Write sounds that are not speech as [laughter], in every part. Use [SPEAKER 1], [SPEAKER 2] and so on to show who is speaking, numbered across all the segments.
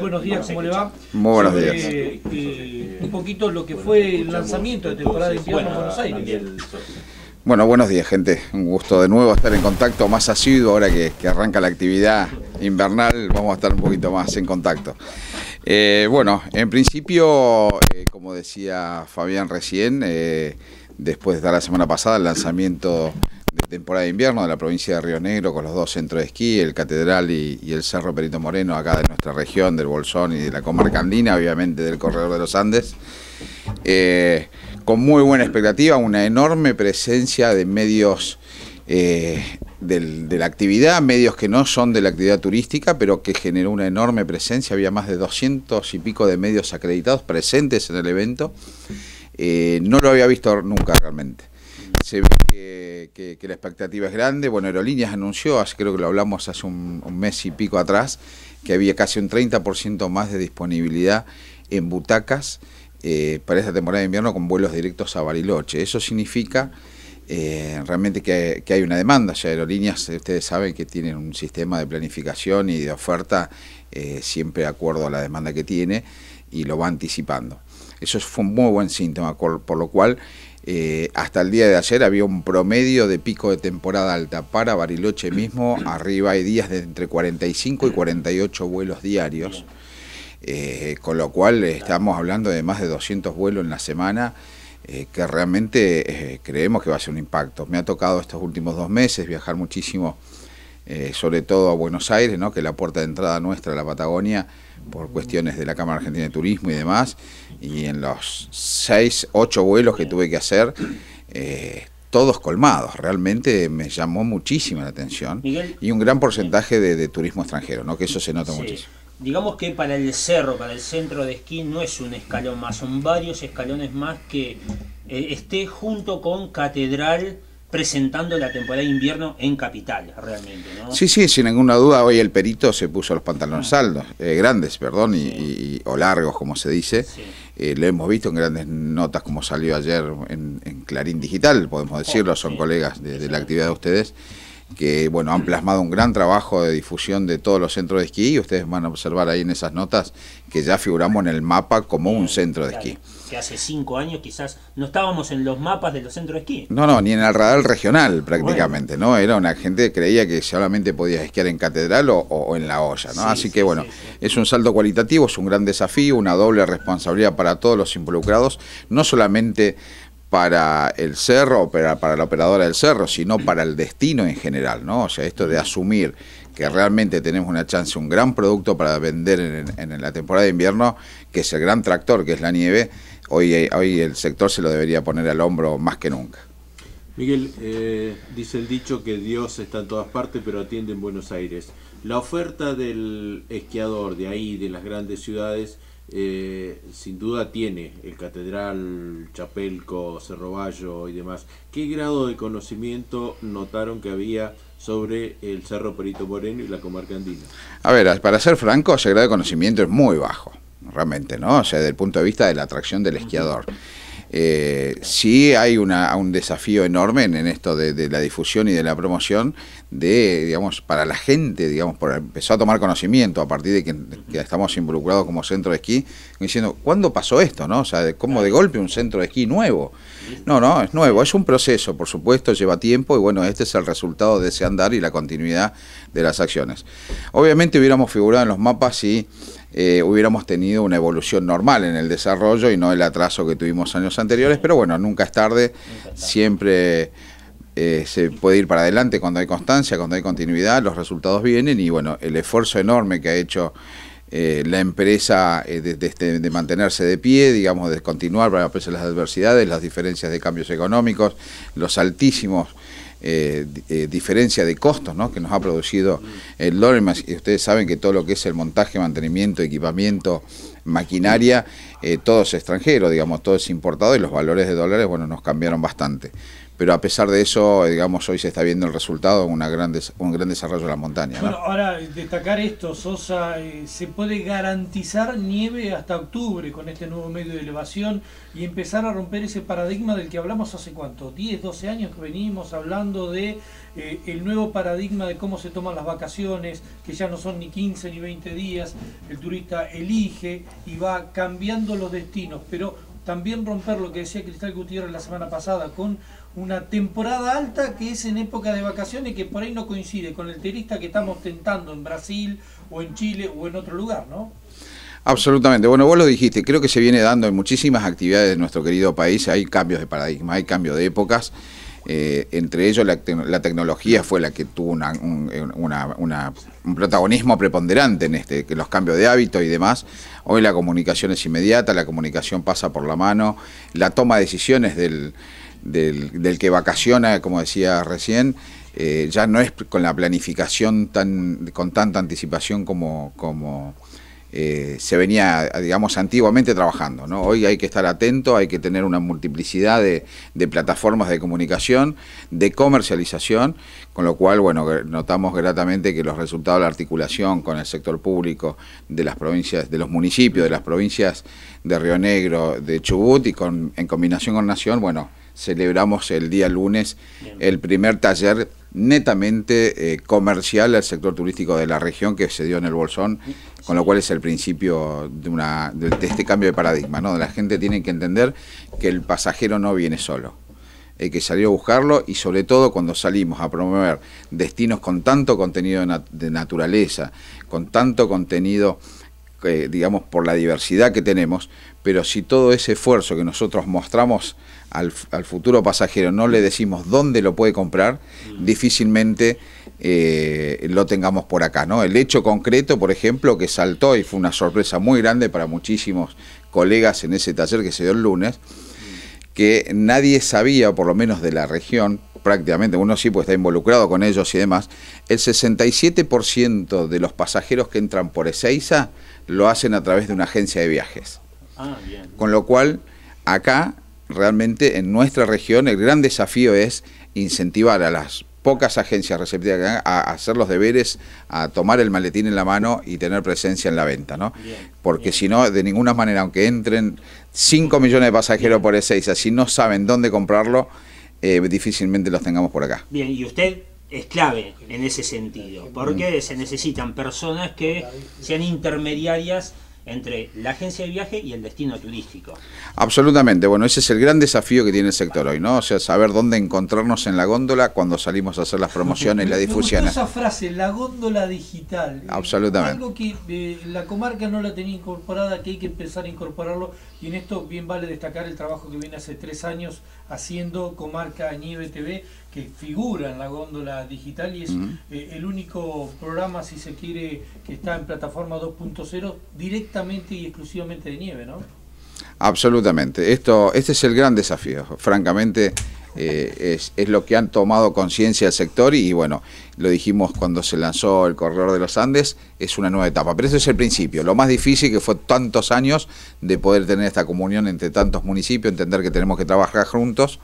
[SPEAKER 1] Buenos días, ¿cómo le va? Muy buenos días. Eh, un poquito lo que fue el lanzamiento de temporada de invierno en Buenos Aires.
[SPEAKER 2] Bueno, buenos días, gente. Un gusto de nuevo estar en contacto más asiduo ahora que, arranca la actividad invernal. Vamos a estar un poquito más en contacto. Eh, bueno, en principio, eh, como decía Fabián recién, después de la semana pasada, el lanzamiento de temporada de invierno de la provincia de Río Negro con los dos centros de esquí, el Catedral y, el Cerro Perito Moreno, acá de nuestra región, del Bolsón y de la comarca andina, obviamente del Corredor de los Andes. Eh, con muy buena expectativa, una enorme presencia de medios eh, de la actividad, medios que no son de la actividad turística, pero que generó una enorme presencia. Había más de 200 y pico de medios acreditados presentes en el evento. Eh, no lo había visto nunca realmente se ve que, la expectativa es grande. Bueno, Aerolíneas anunció, creo que lo hablamos hace un, mes y pico atrás, que había casi un 30% más de disponibilidad en butacas eh, para esta temporada de invierno con vuelos directos a Bariloche. Eso significa eh, realmente que, hay una demanda. Ya Aerolíneas, ustedes saben que tienen un sistema de planificación y de oferta eh, siempre de acuerdo a la demanda que tiene y lo va anticipando. Eso fue un muy buen síntoma, por lo cual eh, hasta el día de ayer había un promedio de pico de temporada alta para Bariloche mismo, [clears throat] arriba hay días de entre 45 y 48 vuelos diarios, eh, con lo cual estamos hablando de más de 200 vuelos en la semana. Eh, que realmente creemos que va a ser un impacto. Me ha tocado estos últimos dos meses viajar muchísimo, sobre todo a Buenos Aires, ¿no? que la puerta de entrada nuestra a la Patagonia por cuestiones de la Cámara Argentina de Turismo y demás, y en los seis, ocho vuelos que tuve que hacer, eh, todos colmados. Realmente me llamó muchísima la atención. y un gran porcentaje de, turismo extranjero, ¿no? que eso se nota muchísimo.
[SPEAKER 1] Digamos que para el cerro, para el centro de esquí, no es un escalón más, son varios escalones más que eh, esté junto con Catedral presentando la temporada de invierno en Capital, realmente. ¿no? Sí, sí,
[SPEAKER 2] sin ninguna duda, hoy el Perito se puso los pantalones saldos, ah. eh, grandes, perdón, o largos, como se dice. Eh, lo hemos visto en grandes notas, como salió ayer en, Clarín Digital, podemos oh, decirlo, son colegas de la actividad de ustedes que bueno, han plasmado un gran trabajo de difusión de todos los centros de esquí y ustedes van a observar ahí en esas notas que ya figuramos en el mapa como un centro de esquí.
[SPEAKER 1] Que hace cinco años quizás no estábamos en los mapas de los centros de esquí.
[SPEAKER 2] No, no, ni en el radar regional prácticamente, ¿no? Era una gente que creía que solamente podías esquiar en catedral o, en la olla, ¿no? Así que bueno, es un salto cualitativo, es un gran desafío, una doble responsabilidad para todos los involucrados, no solamente para el cerro, para, para la operadora del cerro, sino para el destino en general, ¿no? O sea, esto de asumir que realmente tenemos una chance, un gran producto para vender en, la temporada de invierno, que es el gran tractor, que es la nieve, hoy, hoy el sector se lo debería poner al hombro más que nunca.
[SPEAKER 1] Miguel, eh, dice el dicho que Dios está en todas partes, pero atiende en Buenos Aires. La oferta del esquiador de ahí, de las grandes ciudades, eh, sin duda tiene el Catedral, Chapelco, Cerro Bayo y demás. ¿Qué grado de conocimiento notaron que había sobre el Cerro Perito Moreno y la comarca andina?
[SPEAKER 2] A ver, para ser franco, ese grado de conocimiento es muy bajo, realmente, ¿no? O sea, desde el punto de vista de la atracción del esquiador. Eh, sí hay una, un desafío enorme en, esto de, la difusión y de la promoción de, digamos, para la gente, digamos, por, empezó a tomar conocimiento a partir de que, estamos involucrados como centro de esquí, diciendo, ¿cuándo pasó esto? No? O sea, de, de golpe un centro de esquí nuevo. No, no, es nuevo, es un proceso, por supuesto, lleva tiempo y bueno, este es el resultado de ese andar y la continuidad de las acciones. Obviamente hubiéramos figurado en los mapas si eh, hubiéramos tenido una evolución normal en el desarrollo y no el atraso que tuvimos años anteriores, pero bueno, nunca es tarde, siempre... Eh, se puede ir para adelante cuando hay constancia, cuando hay continuidad, los resultados vienen y bueno, el esfuerzo enorme que ha hecho eh, la empresa eh, este, de, mantenerse de pie, digamos, de continuar, para pesar de las adversidades, las diferencias de cambios económicos, los altísimos eh, diferencia de costos que nos ha producido el dólar. Y ustedes saben que todo lo que es el montaje, mantenimiento, equipamiento, maquinaria, todo es extranjero, digamos, todo es importado y los valores de dólares, bueno, nos cambiaron bastante pero a pesar de eso, digamos, hoy se está viendo el resultado, una un gran desarrollo de la montaña. ¿no? Bueno,
[SPEAKER 1] ahora destacar esto, Sosa, eh, se puede garantizar nieve hasta octubre con este nuevo medio de elevación y empezar a romper ese paradigma del que hablamos hace cuánto, 10, 12 años que venimos hablando de eh, el nuevo paradigma de cómo se toman las vacaciones, que ya no son ni 15 ni 20 días, el turista elige y va cambiando los destinos, pero también romper lo que decía Cristal Gutiérrez la semana pasada con una temporada alta que es en época de vacaciones que por ahí no coincide con el turista que estamos tentando en Brasil o en Chile o en otro lugar, ¿no?
[SPEAKER 2] Absolutamente. Bueno, vos lo dijiste, creo que se viene dando en muchísimas actividades de nuestro querido país, hay cambios de paradigma, hay cambios de épocas. Eh, entre ellos la, tecnología fue la que tuvo un, protagonismo preponderante en este, que los cambios de hábito y demás. Hoy la comunicación es inmediata, la comunicación pasa por la mano, la toma de decisiones del, del, que vacaciona, como decía recién, eh, ya no es con la planificación tan con tanta anticipación como, como eh, se venía, digamos, antiguamente trabajando. ¿no? Hoy hay que estar atento, hay que tener una multiplicidad de, plataformas de comunicación, de comercialización, con lo cual, bueno, notamos gratamente que los resultados de la articulación con el sector público de las provincias, de los municipios, de las provincias de Río Negro, de Chubut y con, en combinación con Nación, bueno, celebramos el día lunes el primer taller netamente eh, comercial al sector turístico de la región que se dio en el Bolsón, con lo cual es el principio de, una, de, este cambio de paradigma. ¿no? La gente tiene que entender que el pasajero no viene solo hay que salir a buscarlo y sobre todo cuando salimos a promover destinos con tanto contenido de naturaleza, con tanto contenido, eh, digamos, por la diversidad que tenemos, pero si todo ese esfuerzo que nosotros mostramos al, futuro pasajero no le decimos dónde lo puede comprar, mm. difícilmente eh, lo tengamos por acá. ¿no? El hecho concreto, por ejemplo, que saltó y fue una sorpresa muy grande para muchísimos colegas en ese taller que se dio el lunes, que nadie sabía, por lo menos de la región, prácticamente, uno sí pues está involucrado con ellos y demás, el 67% de los pasajeros que entran por Ezeiza lo hacen a través de una agencia de viajes. Ah, con lo cual, acá realmente en nuestra región el gran desafío es incentivar a las pocas agencias receptivas a hacer los deberes, a tomar el maletín en la mano y tener presencia en la venta, ¿no? Porque si no, de ninguna manera, aunque entren 5 millones de pasajeros por por 6 si no saben dónde comprarlo, eh, difícilmente los tengamos por acá.
[SPEAKER 1] Bien, y usted es clave en ese sentido, porque mm. se necesitan personas que sean intermediarias entre la agencia de viaje y el destino turístico.
[SPEAKER 2] Absolutamente, bueno, ese es el gran desafío que tiene el sector hoy, ¿no? O sea, saber dónde encontrarnos en la góndola cuando salimos a hacer las promociones y la difusión. Esa
[SPEAKER 1] frase, la góndola digital.
[SPEAKER 2] Absolutamente.
[SPEAKER 1] algo que eh, la comarca no la tenía incorporada, que hay que empezar a incorporarlo y en esto bien vale destacar el trabajo que viene hace tres años haciendo Comarca Nieve TV, que figura en la góndola digital y es eh, el único programa, si se quiere, que está en plataforma 2.0 directamente y exclusivamente de nieve, ¿no?
[SPEAKER 2] Absolutamente. Esto, este es el gran desafío, francamente. Eh, es, es, lo que han tomado conciencia el sector y bueno, lo dijimos cuando se lanzó el Corredor de los Andes, es una nueva etapa, pero ese es el principio, lo más difícil que fue tantos años de poder tener esta comunión entre tantos municipios, entender que tenemos que trabajar juntos,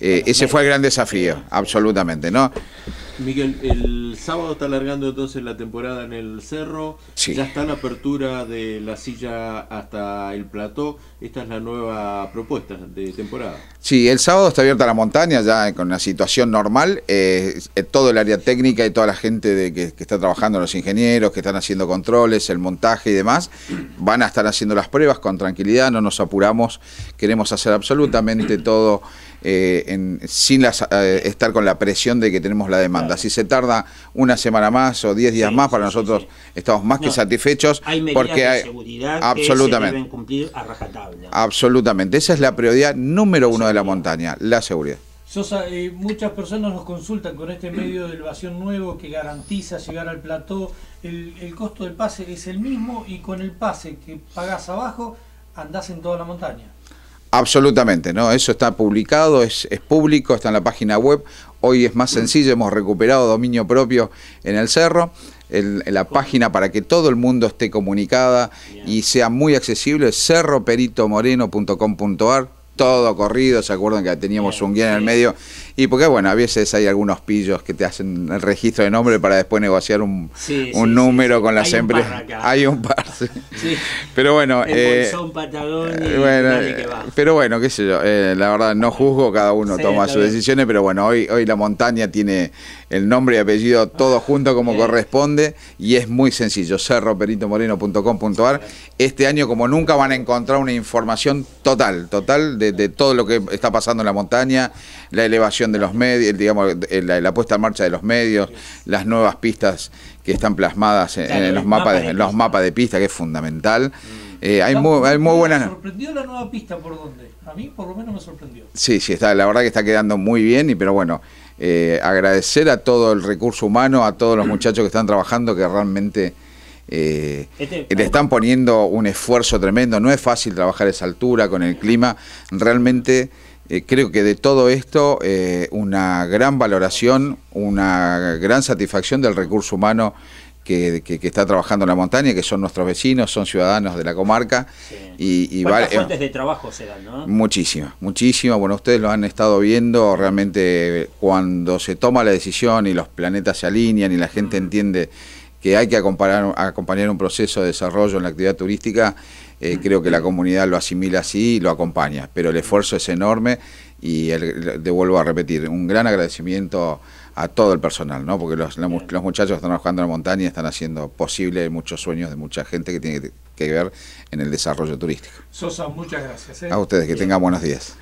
[SPEAKER 2] eh, ese fue el gran desafío, absolutamente, ¿no?
[SPEAKER 1] Miguel, el sábado está alargando entonces la temporada en el cerro. Ya está la apertura de la silla hasta el plató. Esta es la nueva propuesta de temporada.
[SPEAKER 2] Sí, el sábado está abierta la montaña, ya con una situación normal. Eh, todo el área técnica y toda la gente de que, está trabajando, los ingenieros que están haciendo controles, el montaje y demás, van a estar haciendo las pruebas con tranquilidad. No nos apuramos. Queremos hacer absolutamente todo eh, sin eh, estar con la presión de que tenemos la demanda. Si se tarda una semana más o 10 días más, para nosotros estamos más que satisfechos. Hay medidas porque de hay, seguridad que se deben
[SPEAKER 1] cumplir a rajatabla.
[SPEAKER 2] Absolutamente. Esa es la prioridad número uno de la montaña, la seguridad.
[SPEAKER 1] Sosa, eh, muchas personas nos consultan con este medio de elevación nuevo que garantiza llegar al plató. El, costo del pase es el mismo y con el pase que pagás abajo andás en toda la montaña.
[SPEAKER 2] Absolutamente, ¿no? Eso está publicado, es, público, está en la página web. Hoy es más sencillo, hemos recuperado dominio propio en el cerro, en, la página para que todo el mundo esté comunicada y sea muy accesible, cerroperitomoreno.com.ar todo corrido, ¿se acuerdan que teníamos un guía en el medio? Y porque, bueno, a veces hay algunos pillos que te hacen el registro de nombre para después negociar un, número con las empresas. Hay un par, Pero bueno. El eh, bolsón, Patagonia, eh, bueno que Pero bueno, qué sé yo, eh, la verdad no juzgo, cada uno toma sus decisiones, pero bueno, hoy, hoy la montaña tiene el nombre y apellido todo ah, junto como corresponde y es muy sencillo, cerroperitomoreno.com.ar. Este año como nunca van a encontrar una información total, total de, todo lo que está pasando en la montaña, la elevación de los medios, digamos, la, puesta en marcha de los medios, las nuevas pistas que están plasmadas en, los, mapas de, los mapas de pista, que es fundamental. Mm. Eh, hay, muy, buena. ¿Me
[SPEAKER 1] sorprendió la nueva pista por dónde? A mí por lo menos me sorprendió.
[SPEAKER 2] Sí, sí, está, la verdad que está quedando muy bien, y pero bueno, eh, agradecer a todo el recurso humano, a todos los muchachos que están trabajando, que realmente eh, este le están poniendo un esfuerzo tremendo. No es fácil trabajar a esa altura, con el clima. Realmente eh, creo que de todo esto una gran valoración, una gran satisfacción del recurso humano que, está trabajando en la montaña, que son nuestros vecinos, son ciudadanos de la comarca. Sí. Y, eh, fuentes
[SPEAKER 1] de trabajo serán, ¿no?
[SPEAKER 2] Muchísimas, muchísimas. Bueno, ustedes lo han estado viendo, realmente cuando se toma la decisión y los planetas se alinean y la gente mm. entiende que hay que acompañar, un proceso de desarrollo en la actividad turística, eh, mm. creo que la comunidad lo asimila así y lo acompaña, pero el esfuerzo es enorme y el, devuelvo a repetir, un gran agradecimiento a todo el personal, ¿no? porque los, los muchachos están trabajando en la montaña están haciendo posible muchos sueños de mucha gente que tiene que, ver en el desarrollo turístico.
[SPEAKER 1] Sosa, muchas gracias. ¿eh? A ustedes, que tengan buenos
[SPEAKER 2] días.